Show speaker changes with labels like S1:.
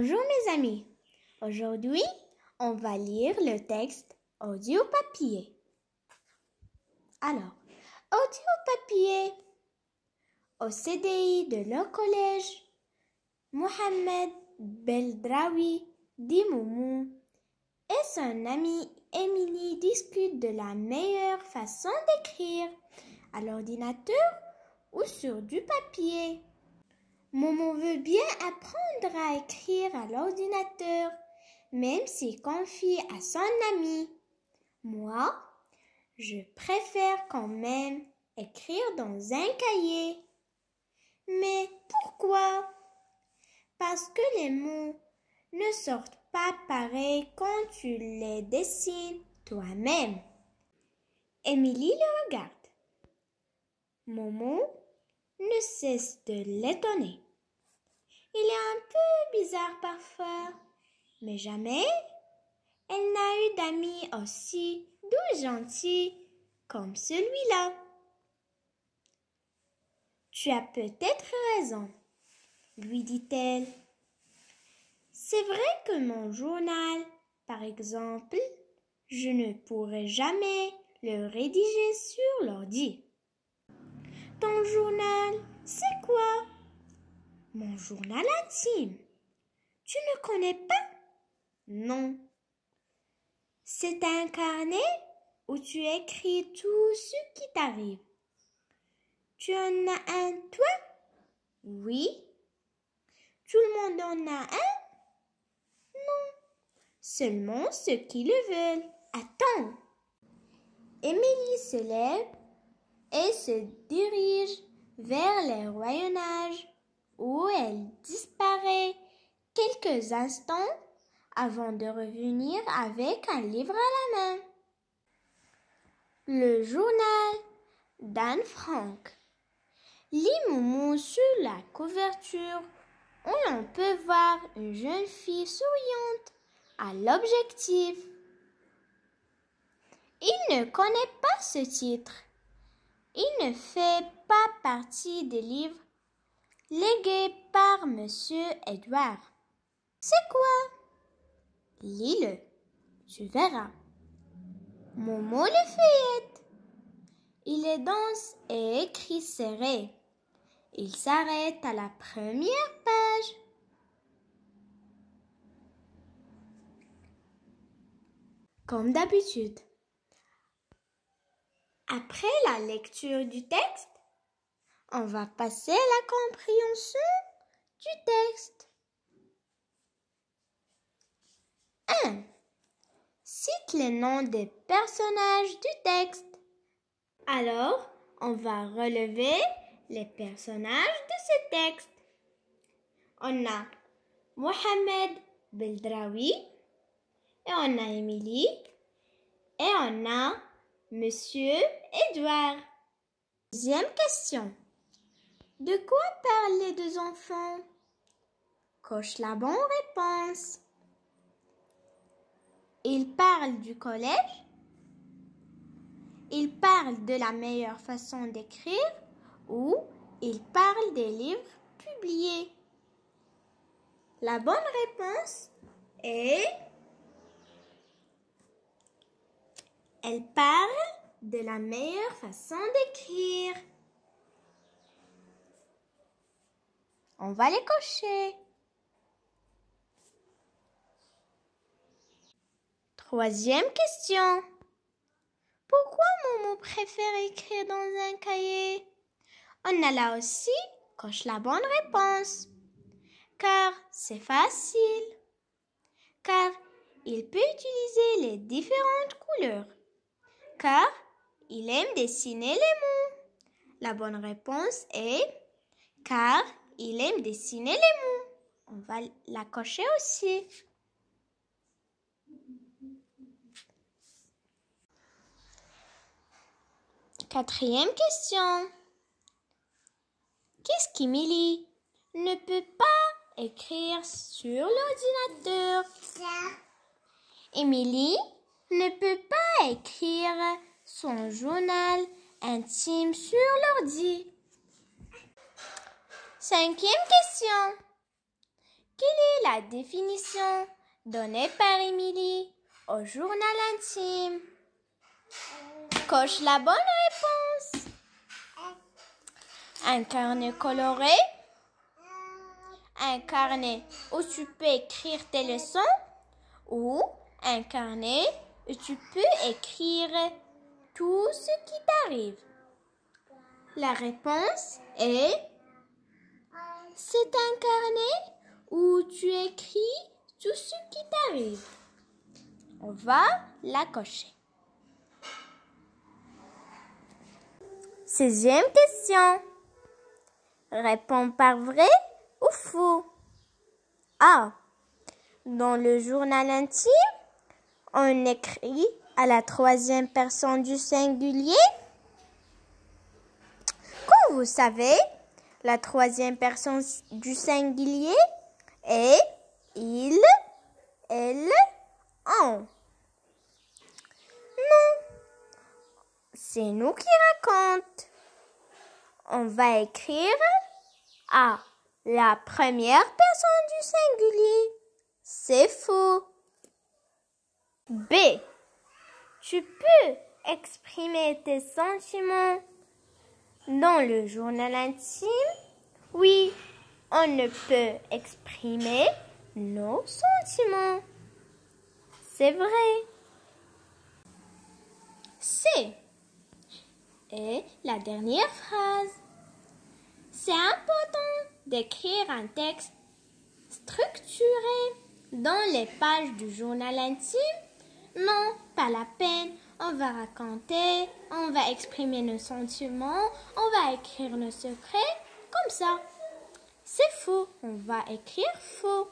S1: Bonjour mes amis. Aujourd'hui, on va lire le texte Audio papier. Alors, Audio papier. Au CDI de leur collège, Mohamed Beldraoui Dimoumou et son ami Émilie discutent de la meilleure façon d'écrire à l'ordinateur ou sur du papier. Momo veut bien apprendre à écrire à l'ordinateur, même s'il confie à son ami. Moi, je préfère quand même écrire dans un cahier. Mais pourquoi Parce que les mots ne sortent pas pareil quand tu les dessines toi-même. Émilie le regarde. Momo ne cesse de l'étonner. Il est un peu bizarre parfois, mais jamais elle n'a eu d'amis aussi doux et gentils comme celui-là. Tu as peut-être raison, lui dit-elle. C'est vrai que mon journal, par exemple, je ne pourrais jamais le rédiger sur l'ordi. Ton journal, c'est quoi Mon journal intime. Tu ne connais pas Non. C'est un carnet où tu écris tout ce qui t'arrive. Tu en as un, toi Oui. Tout le monde en a un Non. Seulement ceux qui le veulent. Attends. Émilie se lève et se dirige vers les rayonnages où elle disparaît quelques instants avant de revenir avec un livre à la main. Le journal d'Anne Frank. Momo sur la couverture, on en peut voir une jeune fille souriante à l'objectif. Il ne connaît pas ce titre. Il ne fait pas partie des livres légués par Monsieur Edouard. C'est quoi Lis-le, tu verras. Momo le fait. Il est dense et écrit serré. Il s'arrête à la première page. Comme d'habitude. Après la lecture du texte, on va passer à la compréhension du texte. 1. Cite les noms des personnages du texte. Alors, on va relever les personnages de ce texte. On a Mohamed Beldraoui et on a Émilie et on a Monsieur Edouard. Deuxième question. De quoi parlent les deux enfants Coche la bonne réponse. Ils parlent du collège Ils parlent de la meilleure façon d'écrire Ou ils parlent des livres publiés La bonne réponse est... Elle parle de la meilleure façon d'écrire. On va les cocher. Troisième question. Pourquoi Momo préfère écrire dans un cahier On a là aussi coche la bonne réponse. Car c'est facile. Car il peut utiliser les différentes couleurs car il aime dessiner les mots. La bonne réponse est car il aime dessiner les mots. On va la cocher aussi. Quatrième question. Qu'est-ce qu'Emilie ne peut pas écrire sur l'ordinateur? Émilie ne peut pas écrire son journal intime sur l'ordi. Cinquième question. Quelle est la définition donnée par Émilie au journal intime Coche la bonne réponse. Un carnet coloré un carnet où tu peux écrire tes leçons ou un carnet tu peux écrire tout ce qui t'arrive La réponse est C'est un carnet où tu écris tout ce qui t'arrive. On va la cocher. Sixième question. Réponds par vrai ou faux. Ah, Dans le journal intime, on écrit à la troisième personne du singulier? Comme vous savez, la troisième personne du singulier est il, elle, on. Non, c'est nous qui racontent. On va écrire à la première personne du singulier. C'est faux. B. Tu peux exprimer tes sentiments dans le journal intime Oui, on ne peut exprimer nos sentiments. C'est vrai. C. Et la dernière phrase. C'est important d'écrire un texte structuré dans les pages du journal intime non, pas la peine. On va raconter, on va exprimer nos sentiments, on va écrire nos secrets, comme ça. C'est faux, on va écrire faux.